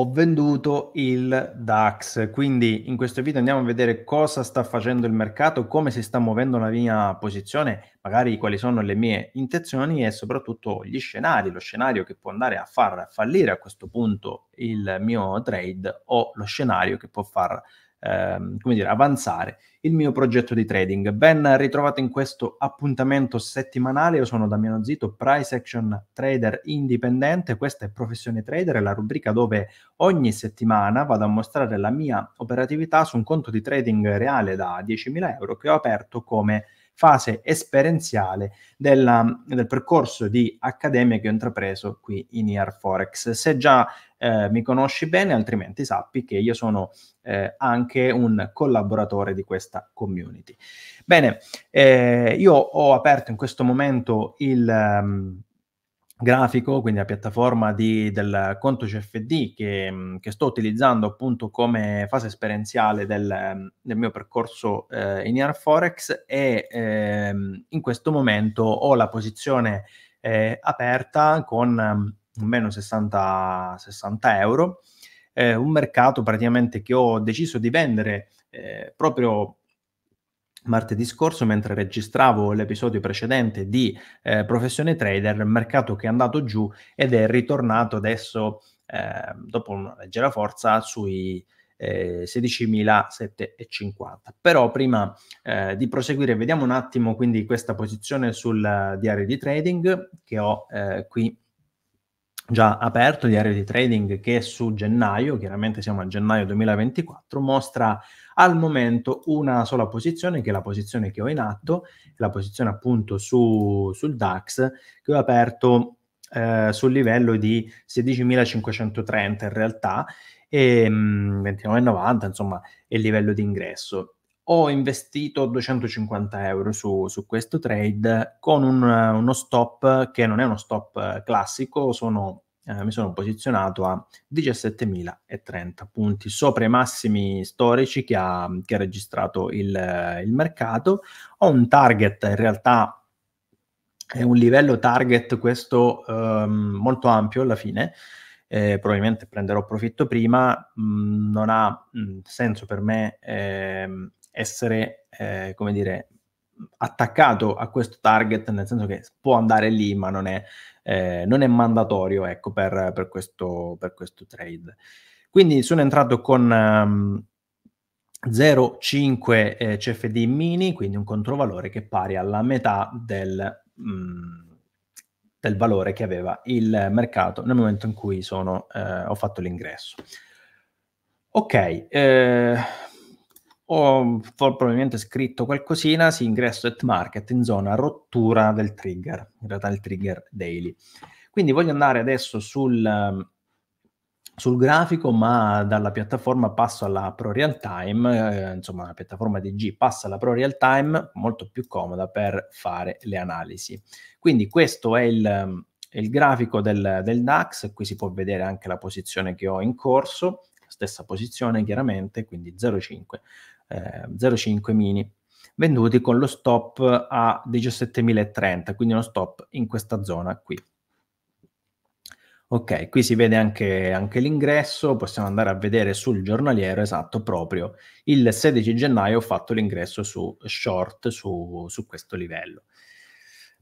ho venduto il DAX. Quindi in questo video andiamo a vedere cosa sta facendo il mercato, come si sta muovendo la mia posizione, magari quali sono le mie intenzioni e soprattutto gli scenari, lo scenario che può andare a far fallire a questo punto il mio trade o lo scenario che può far fallire ehm, come dire, avanzare il mio progetto di trading. Ben ritrovato in questo appuntamento settimanale, io sono Damiano Zito, Price Action Trader indipendente, questa è Professione Trader, la rubrica dove ogni settimana vado a mostrare la mia operatività su un conto di trading reale da 10.000 euro che ho aperto come fase esperienziale della, del percorso di accademia che ho intrapreso qui in Air Forex. Se già eh, mi conosci bene, altrimenti sappi che io sono eh, anche un collaboratore di questa community. Bene, eh, io ho aperto in questo momento il... Um, grafico, quindi la piattaforma di, del conto CFD che, mm, che, sto utilizzando appunto come fase esperienziale del, mm, del mio percorso eh, in IR Forex e ehm, in questo momento ho la posizione eh, aperta con mm, meno 60, 60 euro, eh, un mercato praticamente che ho deciso di vendere eh, proprio martedì scorso mentre registravo l'episodio precedente di eh, Professione Trader, mercato che è andato giù ed è ritornato adesso ehm, dopo una leggera forza sui eh, 16.750. Però prima eh, di proseguire vediamo un attimo quindi questa posizione sul diario di trading che ho eh, qui già aperto il diario di trading che su gennaio, chiaramente siamo a gennaio 2024, mostra al momento una sola posizione, che è la posizione che ho in atto, la posizione appunto su, sul DAX, che ho aperto eh, sul livello di 16.530 in realtà, ehm, e 29,90 insomma è il livello di ingresso ho investito 250 euro su, su questo trade con un, uno stop che non è uno stop classico, sono, eh, mi sono posizionato a 17.030 punti sopra i massimi storici che ha, che ha registrato il, il mercato. Ho un target in realtà è un livello target questo ehm, molto ampio alla fine. Eh, probabilmente prenderò profitto prima, mh, mm, non ha mh, mm, senso per me ehm, essere, eh, come dire, attaccato a questo target, nel senso che può andare lì, ma non è, eh, non è mandatorio ecco, per, per, questo, per, questo, trade. Quindi sono entrato con um, ehm, 0,5 eh, CFD mini, quindi un controvalore che è pari alla metà del, mh, mm, del, valore che aveva il mercato nel momento in cui sono, eh, ho fatto l'ingresso. Ok, eh, ho mm, probabilmente scritto qualcosina, si ingresso at market in zona rottura del trigger, in realtà il trigger daily. Quindi voglio andare adesso sul, mm, sul grafico, ma dalla piattaforma passo alla Pro Real Time, eh, insomma la piattaforma DG passa alla Pro Real Time, molto più comoda per fare le analisi. Quindi questo è il, mm, il grafico del, del DAX, qui si può vedere anche la posizione che ho in corso, stessa posizione chiaramente, quindi 0,5 eh, 0,5 mini venduti con lo stop a 17.030, quindi uno stop in questa zona qui. Ok, qui si vede anche, anche l'ingresso, possiamo andare a vedere sul giornaliero, esatto, proprio il 16 gennaio ho fatto l'ingresso su short su, su questo livello.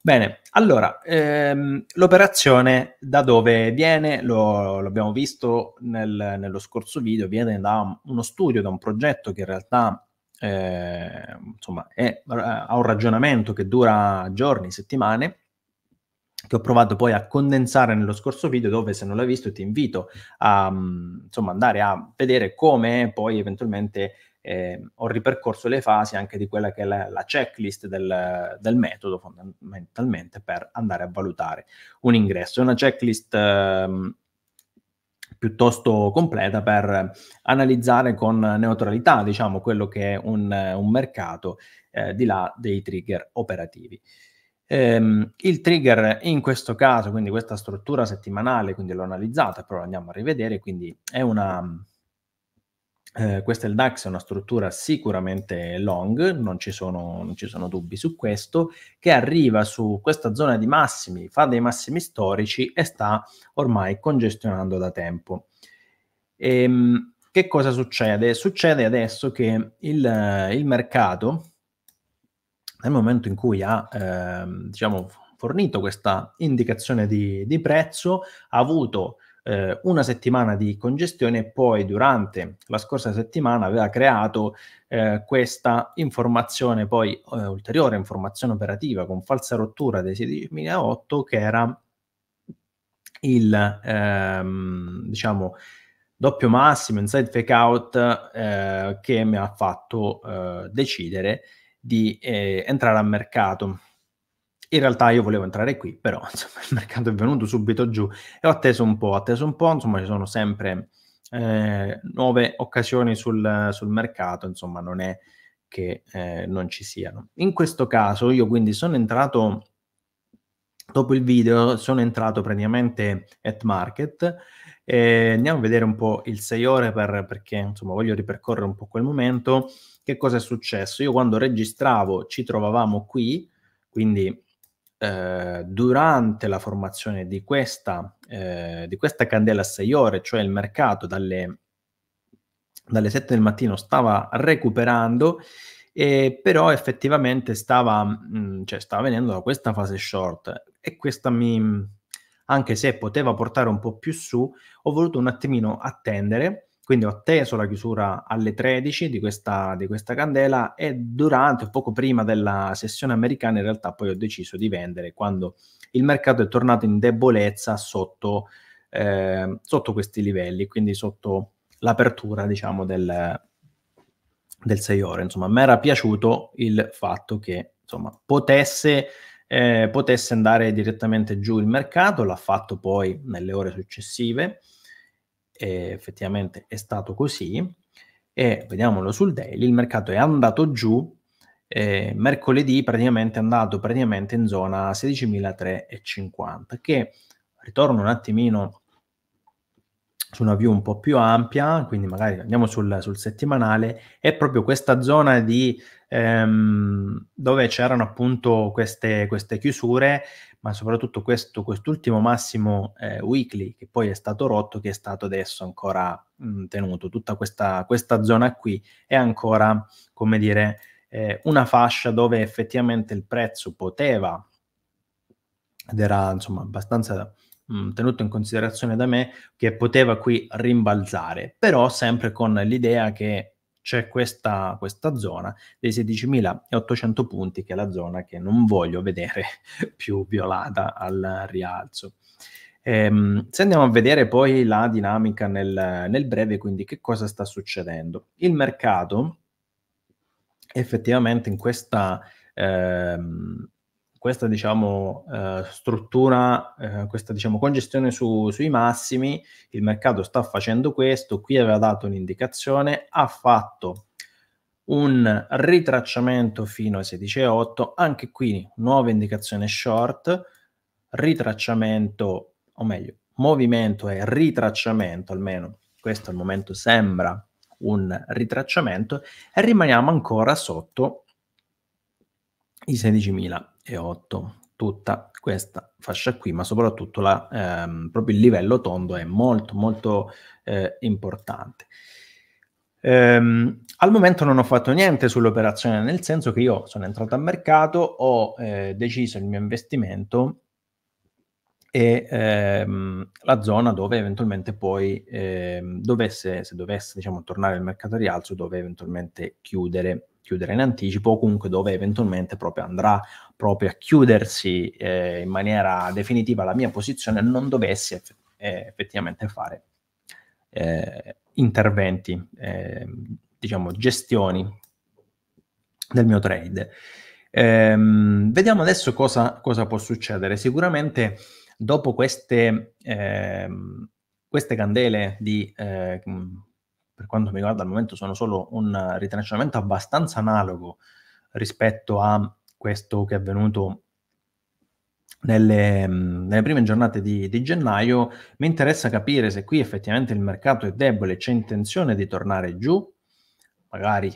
Bene, allora, ehm, l'operazione da dove viene, lo, l'abbiamo visto nel, nello scorso video, viene da uno studio, da un progetto che in realtà eh, insomma, è, eh, ha un ragionamento che dura giorni, settimane, che ho provato poi a condensare nello scorso video, dove se non l'hai visto ti invito a mm, insomma, andare a vedere come poi eventualmente eh, ho ripercorso le fasi anche di quella che è la, la checklist del, del, metodo fondamentalmente per andare a valutare un ingresso. È una checklist eh, piuttosto completa per analizzare con neutralità, diciamo, quello che è un, un mercato eh, di là dei trigger operativi. Ehm, il trigger in questo caso, quindi questa struttura settimanale, quindi l'ho analizzata, però andiamo a rivedere, quindi è una eh, questo è il DAX, è una struttura sicuramente long, non ci, sono, non ci, sono, dubbi su questo, che arriva su questa zona di massimi, fa dei massimi storici e sta ormai congestionando da tempo. E, ehm, che cosa succede? Succede adesso che il, il mercato, nel momento in cui ha eh, diciamo, fornito questa indicazione di, di prezzo, ha avuto eh, una settimana di congestione e poi durante la scorsa settimana aveva creato eh, questa informazione, poi eh, ulteriore informazione operativa con falsa rottura dei 16.008 che era il, ehm, diciamo, doppio massimo, inside fake out, eh, che mi ha fatto eh, decidere di eh, entrare al mercato in realtà io volevo entrare qui, però insomma, il mercato è venuto subito giù e ho atteso un po', atteso un po', insomma ci sono sempre eh, nuove occasioni sul, sul, mercato, insomma non è che eh, non ci siano. In questo caso io quindi sono entrato, dopo il video sono entrato praticamente at market, eh, andiamo a vedere un po' il 6 ore per, perché insomma voglio ripercorrere un po' quel momento, che cosa è successo? Io quando registravo ci trovavamo qui, quindi eh, durante la formazione di questa, eh, di questa candela a 6 ore, cioè il mercato dalle, dalle 7 del mattino stava recuperando, e però effettivamente stava, mh, mm, cioè stava venendo da questa fase short e questa mi, anche se poteva portare un po' più su, ho voluto un attimino attendere quindi ho atteso la chiusura alle 13 di questa, di questa candela e durante poco prima della sessione americana in realtà poi ho deciso di vendere quando il mercato è tornato in debolezza sotto, eh, sotto questi livelli, quindi sotto l'apertura diciamo del, del 6 ore. Insomma, mi era piaciuto il fatto che insomma, potesse, eh, potesse andare direttamente giù il mercato, l'ha fatto poi nelle ore successive e effettivamente è stato così, e vediamolo sul daily, il mercato è andato giù, eh, mercoledì praticamente è andato praticamente in zona 16.350, che ritorno un attimino su una view un po' più ampia, quindi magari andiamo sul, sul settimanale, è proprio questa zona di, ehm, dove c'erano appunto queste, queste chiusure, ma soprattutto questo, quest'ultimo massimo eh, weekly che poi è stato rotto, che è stato adesso ancora mh, mm, tenuto. Tutta questa, questa, zona qui è ancora, come dire, eh, una fascia dove effettivamente il prezzo poteva, ed era insomma abbastanza mh, mm, tenuto in considerazione da me, che poteva qui rimbalzare, però sempre con l'idea che c'è questa, questa zona dei 16.800 punti che è la zona che non voglio vedere più violata al rialzo. Ehm, se andiamo a vedere poi la dinamica nel, nel breve, quindi che cosa sta succedendo? Il mercato effettivamente in questa... Ehm, questa diciamo, eh, struttura, eh, questa diciamo, congestione su, sui massimi, il mercato sta facendo questo, qui aveva dato un'indicazione, ha fatto un ritracciamento fino a 16,8, anche qui nuova indicazione short, ritracciamento, o meglio, movimento e ritracciamento almeno, questo al momento sembra un ritracciamento, e rimaniamo ancora sotto i 16.008, tutta questa fascia qui, ma soprattutto la, ehm, proprio il livello tondo è molto molto eh, importante. Ehm, al momento non ho fatto niente sull'operazione, nel senso che io sono entrato a mercato, ho eh, deciso il mio investimento e ehm, la zona dove eventualmente poi ehm, dovesse, se dovesse diciamo, tornare il mercato rialzo, dove eventualmente chiudere, chiudere in anticipo o comunque dove eventualmente proprio andrà proprio a chiudersi eh, in maniera definitiva la mia posizione, non dovessi eff- eh, effettivamente fare eh, interventi, eh, diciamo gestioni del mio trade. Ehm, vediamo adesso cosa, cosa può succedere. Sicuramente dopo queste, eh, queste candele di, eh, mm, per quanto mi riguarda al momento, sono solo un ritracciamento abbastanza analogo rispetto a questo che è avvenuto nelle, mm, nelle prime giornate di, di, gennaio, mi interessa capire se qui effettivamente il mercato è debole, c'è intenzione di tornare giù, magari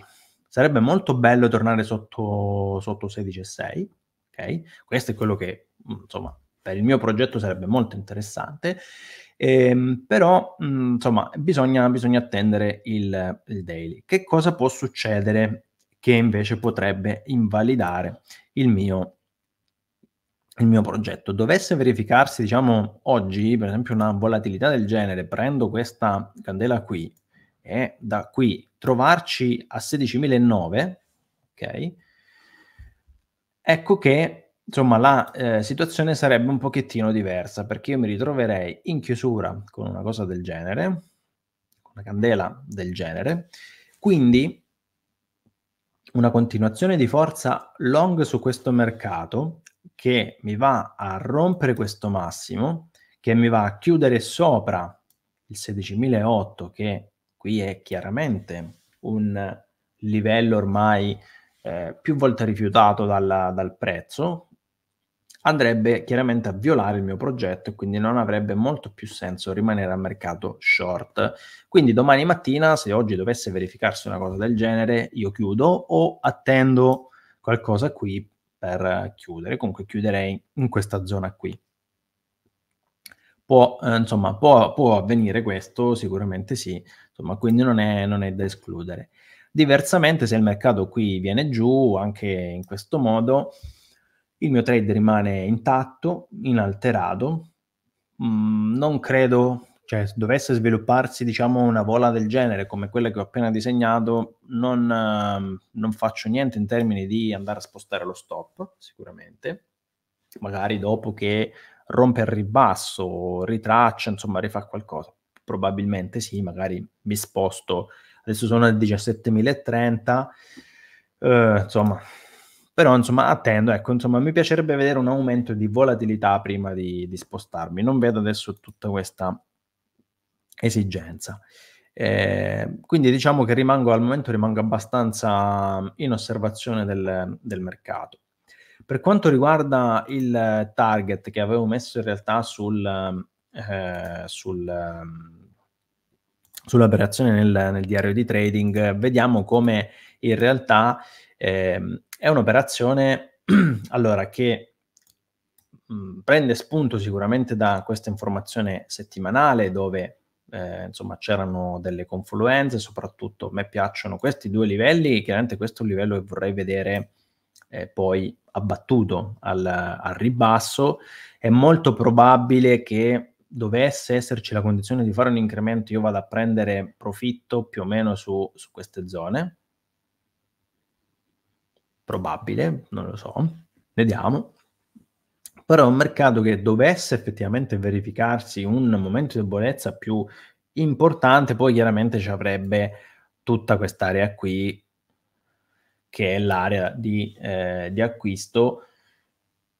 sarebbe molto bello tornare sotto, sotto 16,6, ok? Questo è quello che, mm, insomma, per il mio progetto sarebbe molto interessante, ehm, però mh, insomma bisogna, bisogna attendere il, il daily. Che cosa può succedere che invece potrebbe invalidare il mio il mio progetto. Dovesse verificarsi, diciamo, oggi, per esempio, una volatilità del genere, prendo questa candela qui e da qui trovarci a 16.009, ok? Ecco che insomma la eh, situazione sarebbe un pochettino diversa perché io mi ritroverei in chiusura con una cosa del genere, una candela del genere, quindi una continuazione di forza long su questo mercato che mi va a rompere questo massimo, che mi va a chiudere sopra il 16.008 che qui è chiaramente un livello ormai eh, più volte rifiutato dalla, dal prezzo, andrebbe chiaramente a violare il mio progetto e quindi non avrebbe molto più senso rimanere al mercato short. Quindi domani mattina, se oggi dovesse verificarsi una cosa del genere, io chiudo o attendo qualcosa qui per chiudere. Comunque chiuderei in questa zona qui. Può, eh, insomma, può, può, avvenire questo, sicuramente sì, insomma, quindi non è, non è da escludere. Diversamente, se il mercato qui viene giù, anche in questo modo, il mio trade rimane intatto, inalterato. Mm, non credo, cioè, dovesse svilupparsi, diciamo, una vola del genere come quella che ho appena disegnato, non, ehm, non faccio niente in termini di andare a spostare lo stop, sicuramente. Magari dopo che rompe il ribasso, ritraccia, insomma, rifà qualcosa. Probabilmente sì, magari mi sposto. Adesso sono al 17.030, uh, eh, insomma, però insomma attendo, ecco, insomma mi piacerebbe vedere un aumento di volatilità prima di, di spostarmi, non vedo adesso tutta questa esigenza. Eh, quindi diciamo che rimango al momento rimango abbastanza in osservazione del, del mercato. Per quanto riguarda il target che avevo messo in realtà sul, eh, sul, sull'operazione nel, nel, diario di trading, vediamo come in realtà eh, è un'operazione allora, che mm, prende spunto sicuramente da questa informazione settimanale dove eh, insomma c'erano delle confluenze, soprattutto a me piacciono questi due livelli, chiaramente questo è un livello che vorrei vedere eh, poi abbattuto al, al, ribasso, è molto probabile che dovesse esserci la condizione di fare un incremento, io vado a prendere profitto più o meno su, su queste zone, probabile, non lo so, vediamo. Però è un mercato che dovesse effettivamente verificarsi un momento di debolezza più importante, poi chiaramente ci avrebbe tutta quest'area qui, che è l'area di, eh, di acquisto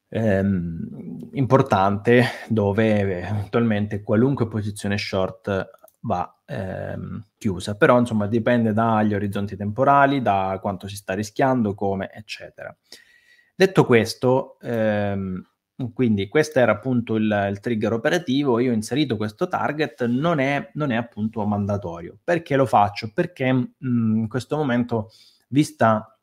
ehm, importante, dove eventualmente qualunque posizione short va ehm, chiusa. Però, insomma, dipende dagli orizzonti temporali, da quanto si sta rischiando, come, eccetera. Detto questo, ehm, quindi questo era appunto il, il, trigger operativo, io ho inserito questo target, non è, non è appunto mandatorio. Perché lo faccio? Perché mh, mm, in questo momento, vista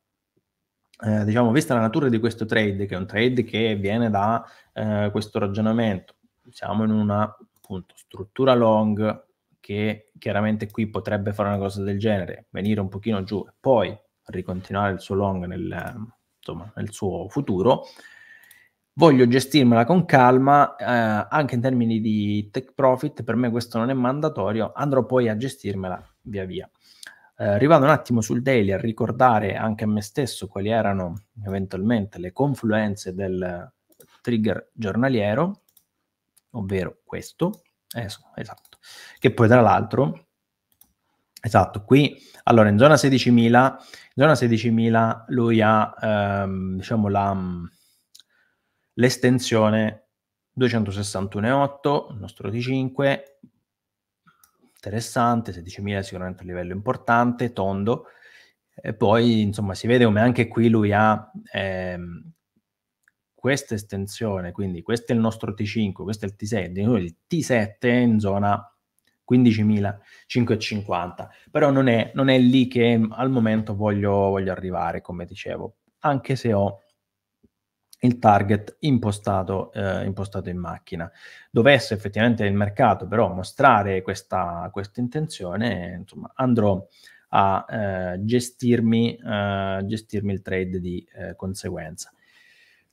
eh, diciamo, vista la natura di questo trade, che è un trade che viene da eh, questo ragionamento, siamo in una appunto, struttura long che chiaramente qui potrebbe fare una cosa del genere, venire un pochino giù e poi ricontinuare il suo long nel, insomma, nel suo futuro, voglio gestirmela con calma, eh, anche in termini di tech profit, per me questo non è mandatorio, andrò poi a gestirmela via via. Eh, rivado un attimo sul daily a ricordare anche a me stesso quali erano eventualmente le confluenze del trigger giornaliero, ovvero questo, eh, esatto, che poi tra l'altro, esatto, qui, allora in zona 16.000, in zona 16.000 lui ha, ehm, diciamo, la, mm, l'estensione 261,8, il nostro T5, interessante, 16.000 sicuramente un livello importante, tondo, e poi insomma si vede come anche qui lui ha ehm, questa estensione, quindi questo è il nostro T5, questo è il T7, il T7 è in zona 15.550. Però non è, non è, lì che al momento voglio, voglio arrivare, come dicevo, anche se ho il target impostato, eh, impostato, in macchina. Dovesse effettivamente il mercato però mostrare questa, questa intenzione, insomma, andrò a eh, gestirmi, eh, gestirmi, il trade di eh, conseguenza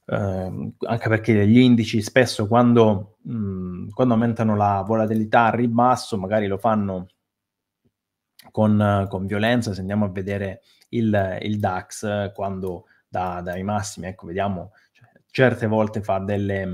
eh, anche perché gli indici spesso quando, mh, quando aumentano la volatilità a ribasso magari lo fanno con, con, violenza, se andiamo a vedere il, il DAX quando da, dai massimi, ecco vediamo, cioè, certe volte fa delle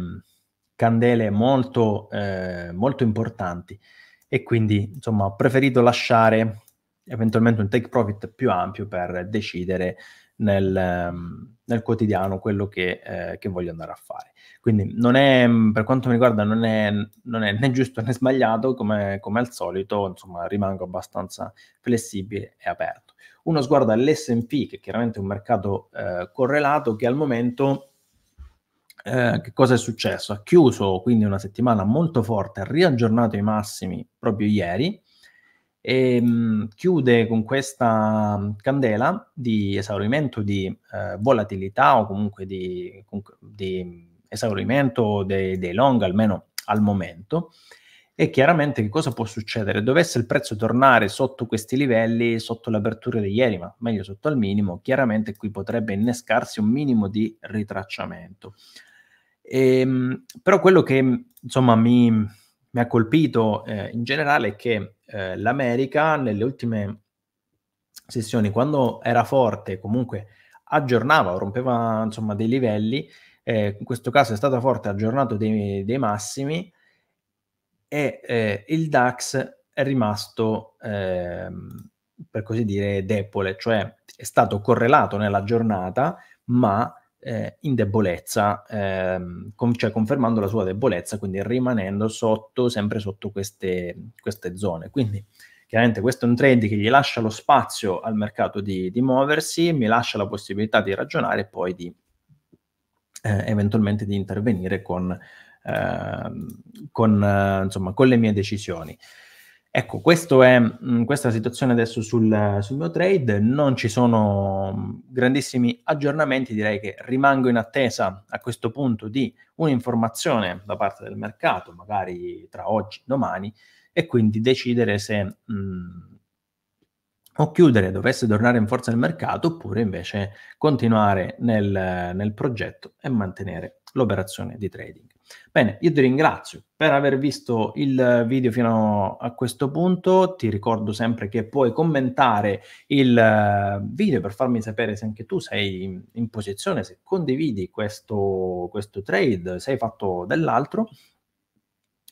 candele molto, eh, molto importanti e quindi insomma ho preferito lasciare eventualmente un take profit più ampio per decidere nel, ehm, nel quotidiano quello che, eh, che, voglio andare a fare. Quindi non è, mm, per quanto mi riguarda non è, non è né giusto né sbagliato, come, come, al solito, insomma rimango abbastanza flessibile e aperto. Uno sguardo all'SP, che è chiaramente è un mercato eh, correlato, che al momento eh, che cosa è successo? Ha chiuso quindi una settimana molto forte, ha riaggiornato i massimi proprio ieri, e ehm, mh, chiude con questa mm, candela di esaurimento di eh, volatilità o comunque di, di mm, esaurimento dei, dei, long almeno al momento e chiaramente che cosa può succedere? Dovesse il prezzo tornare sotto questi livelli, sotto l'apertura di ieri, ma meglio sotto al minimo, chiaramente qui potrebbe innescarsi un minimo di ritracciamento. E, ehm, però quello che insomma mi, mi ha colpito eh, in generale è che eh, l'America nelle ultime sessioni, quando era forte, comunque aggiornava o rompeva insomma, dei livelli, eh, in questo caso è stata forte, ha aggiornato dei, dei, massimi e eh, il DAX è rimasto, ehm, per così dire, debole, cioè è stato correlato nella giornata, ma eh, in debolezza, ehm, con, cioè confermando la sua debolezza, quindi rimanendo sotto, sempre sotto queste, queste, zone. Quindi chiaramente questo è un trend che gli lascia lo spazio al mercato di, di muoversi, mi lascia la possibilità di ragionare e poi di eh, eventualmente di intervenire con, ehm, eh, con, insomma, con le mie decisioni. Ecco, questo è, mm, questa è la situazione adesso sul, sul, mio trade, non ci sono mm, grandissimi aggiornamenti, direi che rimango in attesa a questo punto di un'informazione da parte del mercato, magari tra oggi e domani, e quindi decidere se mh, mm, o chiudere, dovesse tornare in forza il mercato, oppure invece continuare nel, nel progetto e mantenere l'operazione di trading. Bene, io ti ringrazio per aver visto il video fino a questo punto. Ti ricordo sempre che puoi commentare il eh, video per farmi sapere se anche tu sei in posizione, se condividi questo, questo trade, se hai fatto dell'altro.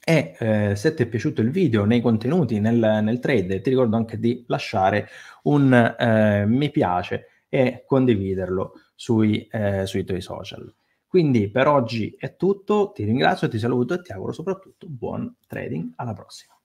E eh, se ti è piaciuto il video nei contenuti, nel, nel trade, ti ricordo anche di lasciare un eh, mi piace e condividerlo sui, eh, sui tuoi social. Quindi per oggi è tutto, ti ringrazio, ti saluto e ti auguro soprattutto buon trading, alla prossima.